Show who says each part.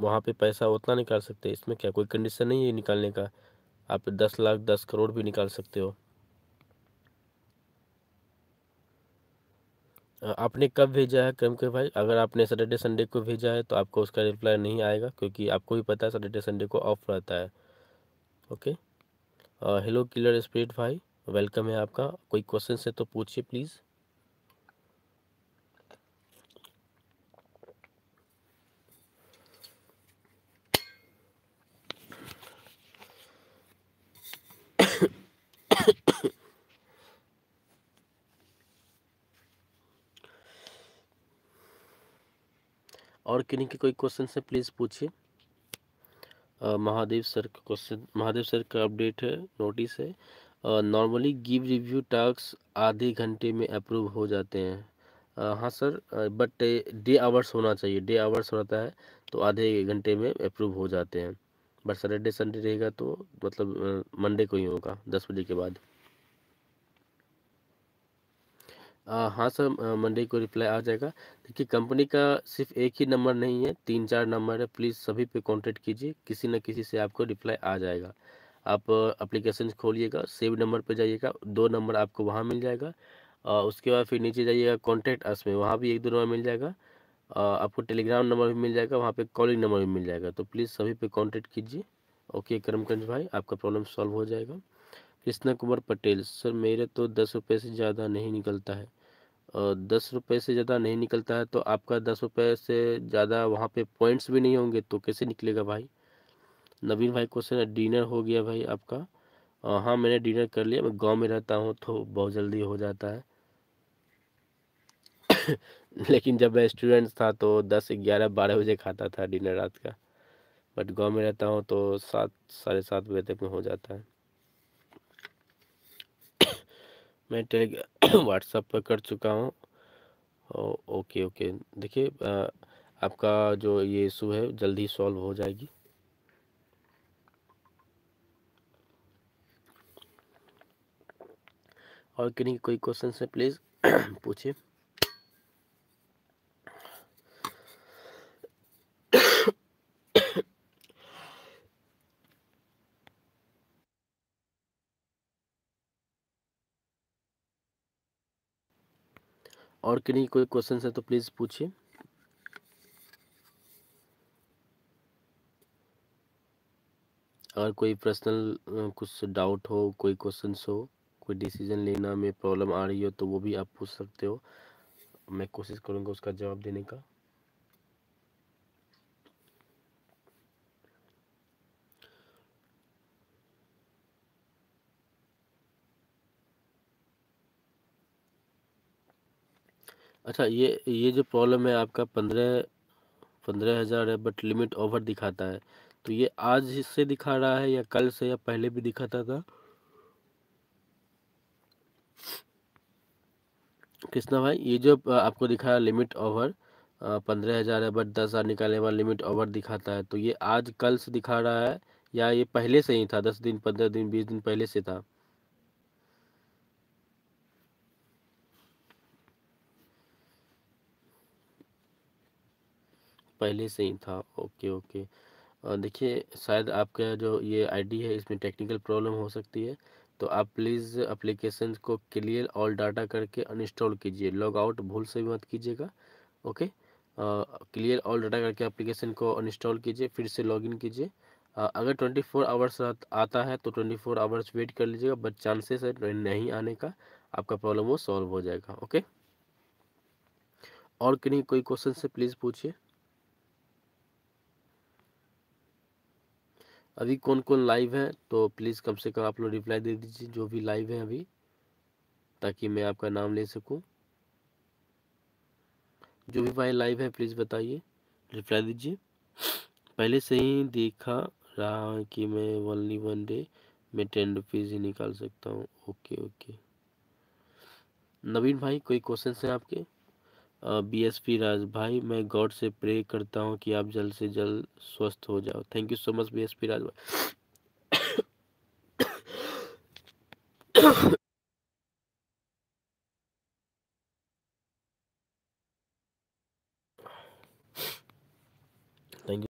Speaker 1: वहाँ पे पैसा उतना निकाल सकते हैं इसमें क्या कोई कंडीशन नहीं है निकालने का आप दस लाख दस करोड़ भी निकाल सकते हो आपने कब भेजा है क्रम के भाई अगर आपने सैटरडे संडे को भेजा है तो आपको उसका रिप्लाई नहीं आएगा क्योंकि आपको भी पता है सैटरडे संडे को ऑफ रहता है ओके हेलो किलर स्प्रिट भाई वेलकम है आपका कोई क्वेश्चन है तो पूछिए प्लीज़ और किन्हीं के कोई क्वेश्चन है प्लीज़ पूछिए महादेव सर का क्वेश्चन महादेव सर का अपडेट है नोटिस है नॉर्मली गिव रिव्यू टास्क आधे घंटे में अप्रूव हो जाते हैं आ, हाँ सर बट डे आवर्स होना चाहिए डे आवर्स होता है तो आधे घंटे में अप्रूव हो जाते हैं बट सैटरडे संडे रहेगा तो मतलब मंडे को ही होगा दस बजे के बाद आ, हाँ सर मंडे को रिप्लाई आ जाएगा देखिए कंपनी का सिर्फ एक ही नंबर नहीं है तीन चार नंबर है प्लीज़ सभी पे कांटेक्ट कीजिए किसी न किसी से आपको रिप्लाई आ जाएगा आप अप्लीकेशन खोलिएगा सेव नंबर पे जाइएगा दो नंबर आपको वहाँ मिल जाएगा और उसके बाद फिर नीचे जाइएगा कॉन्टैक्ट अस में वहाँ भी एक दो नंबर मिल जाएगा आपको टेलीग्राम नंबर भी मिल जाएगा वहाँ पर कॉलिंग नंबर भी मिल जाएगा तो प्लीज़ सभी पे कॉन्टैक्ट कीजिए ओके करमगंज भाई आपका प्रॉब्लम सॉल्व हो जाएगा कृष्णा कुमार पटेल सर मेरे तो दस रुपये से ज़्यादा नहीं निकलता है दस रुपये से ज़्यादा नहीं निकलता है तो आपका दस रुपये से ज़्यादा वहाँ पे पॉइंट्स भी नहीं होंगे तो कैसे निकलेगा भाई नवीन भाई क्वेश्चन है डिनर हो गया भाई आपका हाँ मैंने डिनर कर लिया मैं गांव में रहता हूँ तो बहुत जल्दी हो जाता है लेकिन जब मैं स्टूडेंट था तो दस ग्यारह बारह बजे खाता था डिनर रात का बट गाँव में रहता हूँ तो सात साढ़े सात बजे तक में हो जाता है मैं टेलीग्राम व्हाट्सअप पर कर चुका हूँ ओके ओके देखिए आपका जो ये इशू है जल्दी सॉल्व हो जाएगी और किन्हीं कोई क्वेश्चन है प्लीज़ पूछिए और किन्हीं कोई क्वेश्चन है तो प्लीज़ पूछिए अगर कोई पर्सनल कुछ डाउट हो कोई क्वेश्चन हो कोई डिसीजन लेना में प्रॉब्लम आ रही हो तो वो भी आप पूछ सकते हो मैं कोशिश करूँगा उसका जवाब देने का अच्छा ये ये जो प्रॉब्लम है आपका पंद्रह पंद्रह हज़ार है बट लिमिट ओवर दिखाता है तो ये आज से दिखा रहा है या कल से या पहले भी दिखाता था कृष्णा भाई ये जो आपको दिखा है लिमिट ओवर पंद्रह हज़ार है बट दस हज़ार निकालने वाला लिमिट ओवर दिखाता है तो ये आज कल से दिखा रहा है या ये पहले से ही था दस दिन पंद्रह दिन बीस दिन पहले से था पहले से ही था ओके ओके देखिए शायद आपका जो ये आईडी है इसमें टेक्निकल प्रॉब्लम हो सकती है तो आप प्लीज़ अप्लीकेशन को क्लियर ऑल डाटा करके अनइंस्टॉल कीजिए लॉग आउट भूल से भी मत कीजिएगा ओके क्लियर ऑल डाटा करके एप्लीकेशन को अनइंस्टॉल कीजिए फिर से लॉगिन कीजिए अगर ट्वेंटी फोर आवर्स आता है तो ट्वेंटी फोर आवर्स वेट कर लीजिएगा बट चांसेस है नहीं आने का आपका प्रॉब्लम वो सॉल्व हो जाएगा ओके और कहीं कोई क्वेश्चन से प्लीज़ पूछिए अभी कौन कौन लाइव है तो प्लीज़ कम से कम आप लोग रिप्लाई दे दीजिए जो भी लाइव है अभी ताकि मैं आपका नाम ले सकूं जो भी भाई लाइव है प्लीज़ बताइए रिप्लाई दीजिए पहले से ही देखा रहा है कि मैं ओनली वन डे मैं टेन रुपीज़ ही निकाल सकता हूँ ओके ओके नवीन भाई कोई क्वेश्चन हैं आपके बीएसपी राज भाई मैं गॉड से प्रे करता हूँ कि आप जल्द से जल्द स्वस्थ हो जाओ thank you so much BSP Raj भाई